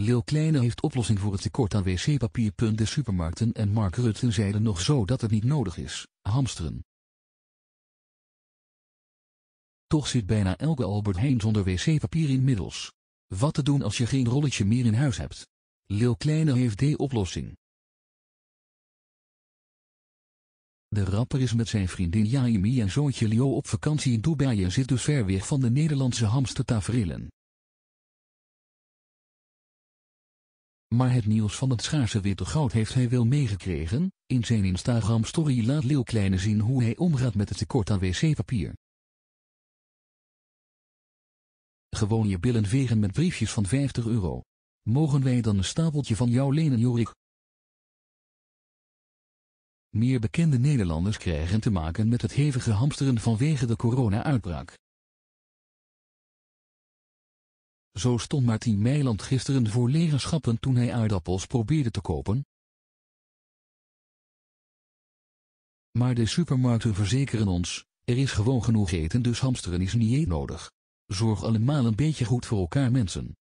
Lil Kleine heeft oplossing voor het tekort aan wc-papier. De supermarkten en Mark Rutte zeiden nog zo dat het niet nodig is, hamsteren. Toch zit bijna elke Albert Heijn zonder wc-papier inmiddels. Wat te doen als je geen rolletje meer in huis hebt? Lil Kleine heeft de oplossing. De rapper is met zijn vriendin Jaimi en zoontje Leo op vakantie in Dubai en zit dus ver weg van de Nederlandse hamstertafereelen. Maar het nieuws van het schaarse witte goud heeft hij wel meegekregen. In zijn Instagram-story laat Leeuw Kleine zien hoe hij omgaat met het tekort aan wc-papier. Gewoon je billen vegen met briefjes van 50 euro. Mogen wij dan een stapeltje van jou lenen Jorik? Meer bekende Nederlanders krijgen te maken met het hevige hamsteren vanwege de corona-uitbraak. Zo stond Martin Meiland gisteren voor lege toen hij aardappels probeerde te kopen. Maar de supermarkten verzekeren ons, er is gewoon genoeg eten dus hamsteren is niet nodig. Zorg allemaal een beetje goed voor elkaar mensen.